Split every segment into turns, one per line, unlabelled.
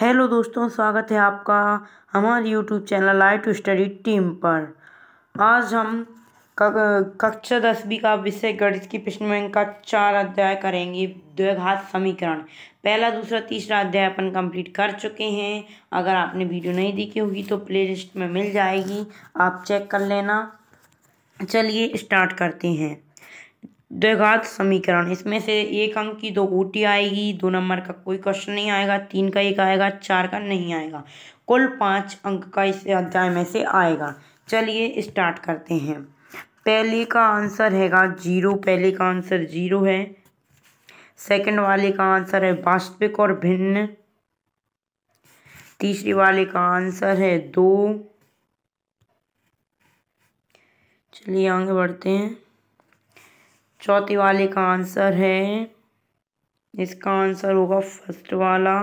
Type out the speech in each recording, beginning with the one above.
hello दोस्तों स्वागत है आपका हमारे YouTube channel light to study team पर आज हम कक्षा दसवीं का विषय गणित की प्रश्न बैंक का चार अध्याय करेंगे द्विघात समीकरण पहला दूसरा तीसरा अध्याय अपन कंप्लीट कर चुके हैं अगर आपने वीडियो नहीं देखी होगी तो प्लेलिस्ट में मिल जाएगी आप चेक कर लेना चलिए स्टार्ट करते हैं द्विघात समीकरण इसमें से एक अंक की दो ऊटी आएगी दो नंबर का कोई क्वेश्चन नहीं आएगा तीन का एक आएगा चार का नहीं आएगा कुल पाँच अंक का इस अध्याय में से आएगा चलिए स्टार्ट करते हैं पहले का आंसर हैगा जीरो पहले का आंसर जीरो है सेकंड वाले का आंसर है वास्तविक और भिन्न तीसरे वाले का आंसर है दो चलिए आगे बढ़ते हैं चौथे वाले का आंसर है इसका आंसर होगा फर्स्ट वाला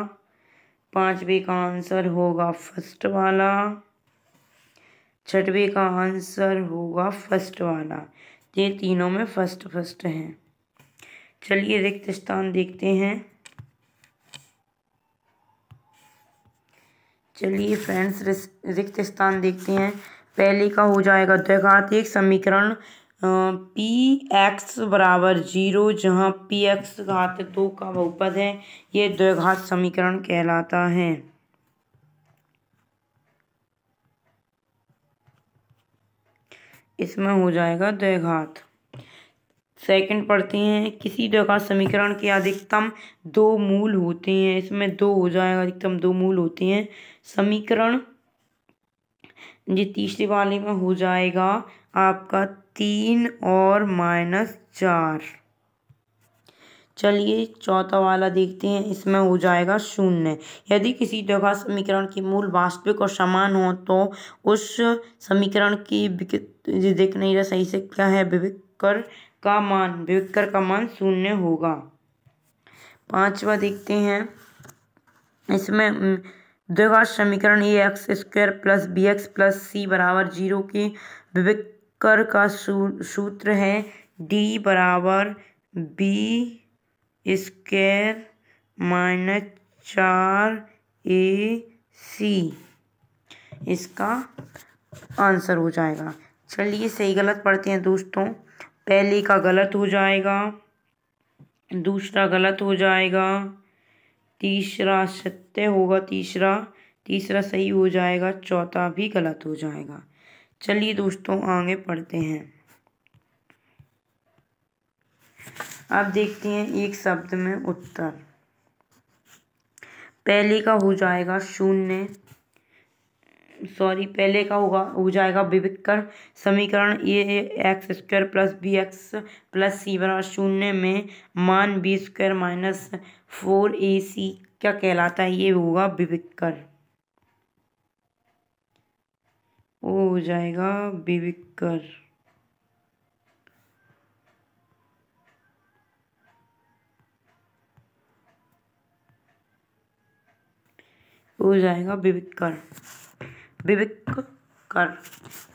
पाँचवीं का आंसर होगा फर्स्ट वाला छठवी का आंसर होगा फर्स्ट वाला ये तीनों में फर्स्ट फर्स्ट हैं चलिए रिक्त स्थान देखते हैं चलिए फ्रेंड्स रिक्त स्थान देखते हैं पहले का हो जाएगा द्विघात एक समीकरण पी एक्स बराबर जीरो जहाँ पी एक्स घात दो का बहुपद है ये द्विघात समीकरण कहलाता है इसमें हो जाएगा द्विघात सेकंड पढ़ते हैं किसी द्विघात समीकरण के अधिकतम दो मूल होते हैं इसमें दो हो जाएगा अधिकतम दो मूल होते हैं समीकरण जी तीसरे वाले में हो जाएगा आपका तीन और माइनस चार चलिए चौथा वाला देखते हैं इसमें हो जाएगा शून्य यदि किसी जगह समीकरण की मूल वास्तविक और समान हो तो उस समीकरण की देख नहीं रहा सही से क्या है विविकर का मान विविकर का मान शून्य होगा पांचवा देखते हैं इसमें द्विघात समीकरण A X square plus B X plus C बराबर जीरो की विविक कर का सूत्र है डी बराबर बी स्क्वेयर माइनस चार ए सी इसका आंसर हो जाएगा चलिए सही गलत पढ़ते हैं दोस्तों पहले का गलत हो जाएगा दूसरा गलत हो जाएगा तीसरा सत्य होगा तीसरा तीसरा सही हो जाएगा चौथा भी गलत हो जाएगा चलिए दोस्तों आगे पढ़ते हैं अब देखते हैं एक शब्द में उत्तर पहले का हो जाएगा शून्य सॉरी पहले का होगा हो जाएगा विविकर समीकरण A X square plus B X plus C बराबर शून्य में मान B square minus four A C क्या कहलाता है ये होगा विविकर वो हो जाएगा बिविकर हो जाएगा बिविकर बिविक कर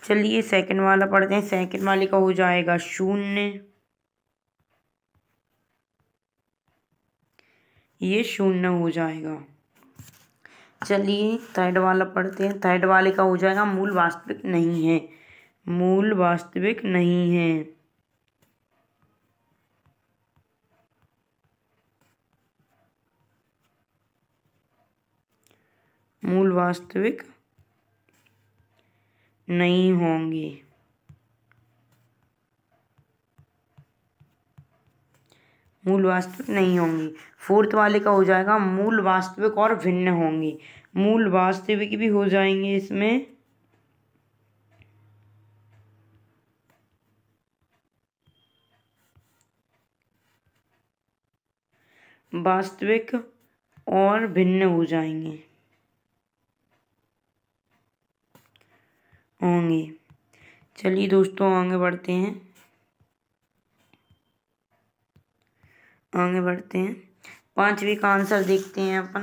चलिए सेकंड वाला पढ़ते हैं सेकंड वाले का हो जाएगा शून्य ये शून्य हो जाएगा चलिए थर्ड वाला पढ़ते हैं थर्ड वाले का हो जाएगा मूल वास्तविक नहीं है मूल वास्तविक नहीं है मूल वास्तविक नहीं होंगे मूल वास्तविक नहीं होंगी फोर्थ वाले का हो जाएगा मूल वास्तविक और भिन्न होंगी मूल वास्तविक भी हो जाएंगे इसमें वास्तविक और भिन्न हो जाएंगे होंगे चलिए दोस्तों आगे बढ़ते हैं आगे बढ़ते हैं पांचवी का आंसर देखते हैं अपन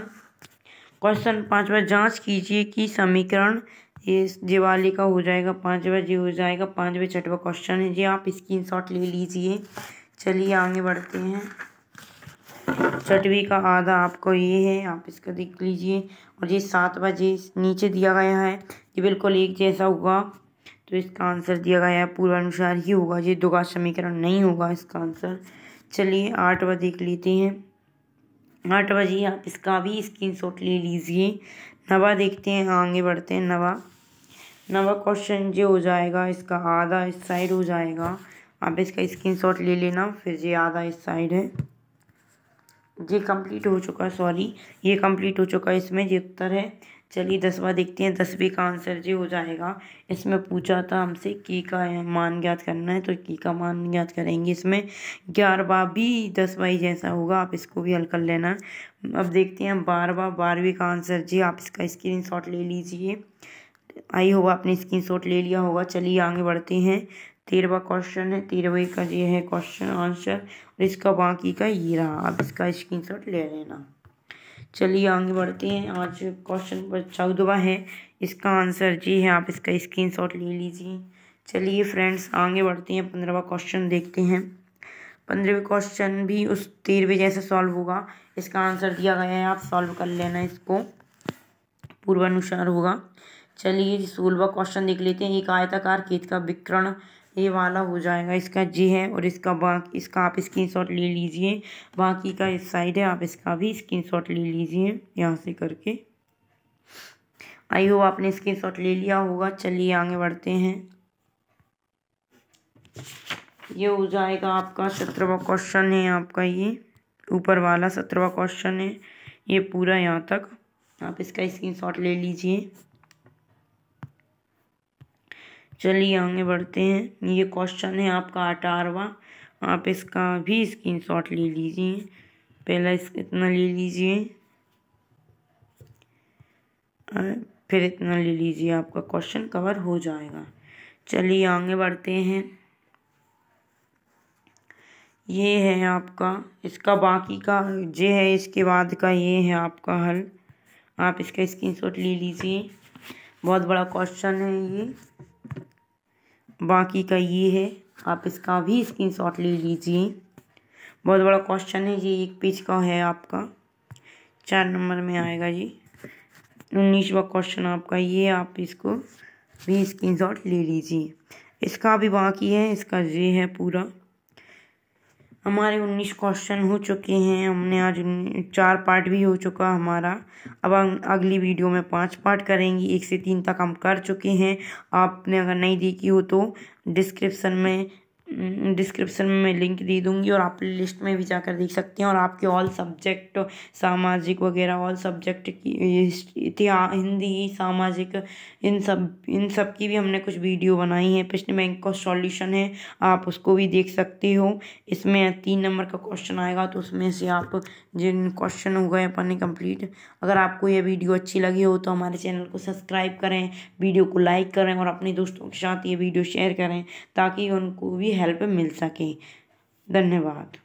क्वेश्चन पांचवा जांच कीजिए कि समीकरण ये दिवाली का हो जाएगा पाँचवा जी हो जाएगा पाँचवा छठवा क्वेश्चन है जी आप स्क्रीन शॉट ले लीजिए चलिए आगे बढ़ते हैं छठवीं का आधा आपको ये है आप इसका देख लीजिए और ये सात बजे नीचे दिया गया है ये बिल्कुल एक जैसा होगा तो इसका आंसर दिया गया है पूर्वानुसार ही होगा ये दुगा समीकरण नहीं होगा इसका आंसर चलिए आठवा देख लेते हैं आठ बजे आप इसका भी शॉट ले लीजिए नवा देखते हैं आगे बढ़ते हैं नवा नवा क्वेश्चन जो हो जाएगा इसका आधा इस साइड हो जाएगा आप इसका शॉट ले लेना फिर ये आधा इस साइड है ये कंप्लीट हो चुका है सॉरी ये कंप्लीट हो चुका है इसमें ये उत्तर है चलिए दसवा देखते हैं दसवीं का आंसर जी हो जाएगा इसमें पूछा था हमसे की का मान ज्ञात करना है तो की का मान ज्ञात करेंगे इसमें ग्यारहवा भी दसवा ही जैसा होगा आप इसको भी हल कर लेना अब देखते हैं बारहवा बारहवीं का आंसर जी आप इसका स्क्रीन ले लीजिए आई होगा आपने स्क्रीन ले लिया होगा चलिए आगे बढ़ते हैं तेरहवा क्वेश्चन है तेरहवे का ये है क्वेश्चन आंसर और इसका बाकी का ये रहा आप इसका स्क्रीन ले लेना चलिए आगे बढ़ते हैं आज क्वेश्चन नंबर चौदवा है इसका आंसर जी है आप इसका स्क्रीन शॉट ले लीजिए चलिए फ्रेंड्स आगे बढ़ते हैं पंद्रहवा क्वेश्चन देखते हैं पंद्रहवें क्वेश्चन भी उस तेरहवें जैसे सॉल्व होगा इसका आंसर दिया गया है आप सॉल्व कर लेना इसको पूर्वानुसार होगा चलिए सोलवा क्वेश्चन देख लेते हैं एक आयताकार खेत का विकरण ये वाला हो जाएगा इसका जी है और इसका बाकी इसका आप स्क्रीन शॉट ले लीजिए बाकी का इस साइड है आप इसका भी स्क्रीन शॉट ले लीजिए यहाँ से करके आई होप आपने शॉट ले लिया होगा चलिए आगे बढ़ते हैं ये हो जाएगा आपका सत्रहवा क्वेश्चन है आपका ये ऊपर वाला सत्रहवा क्वेश्चन है ये पूरा यहाँ तक आप इसका शॉट ले लीजिए चलिए आगे बढ़ते हैं ये क्वेश्चन है आपका अठारवा आप इसका भी शॉट ले लीजिए पहला इस इतना ले लीजिए फिर इतना ले लीजिए आपका क्वेश्चन कवर हो जाएगा चलिए आगे बढ़ते हैं ये है आपका इसका बाकी का जे है इसके बाद का ये है आपका हल आप इसका स्क्रीनशॉट ले लीजिए बहुत बड़ा क्वेश्चन है ये बाकी का ये है आप इसका भी स्क्रीनशॉट ले लीजिए बहुत बड़ा क्वेश्चन है ये एक पेज का है आपका चार नंबर में आएगा जी उन्नीसवा क्वेश्चन आपका ये आप इसको भी स्क्रीनशॉट ले लीजिए इसका भी बाकी है इसका ये है पूरा हमारे उन्नीस क्वेश्चन हो चुके हैं हमने आज चार पार्ट भी हो चुका हमारा अब हम अगली वीडियो में पांच पार्ट करेंगे एक से तीन तक हम कर चुके हैं आपने अगर नहीं देखी हो तो डिस्क्रिप्शन में डिस्क्रिप्शन हम्म, में मैं लिंक दे दूँगी और आप लिस्ट में भी जाकर देख सकते हैं और आपके ऑल सब्जेक्ट सामाजिक वगैरह ऑल सब्जेक्ट की हिंदी सामाजिक इन सब इन सब की भी हमने कुछ वीडियो बनाई है प्रश्न बैंक का सॉल्यूशन है आप उसको भी देख सकते हो इसमें तीन नंबर का क्वेश्चन आएगा तो उसमें से आप जिन क्वेश्चन हो गए अपन ने अगर आपको यह वीडियो अच्छी लगी हो तो हमारे चैनल को सब्सक्राइब करें वीडियो को लाइक करें और अपने दोस्तों के साथ ये वीडियो शेयर करें ताकि उनको भी हेल्प मिल सके धन्यवाद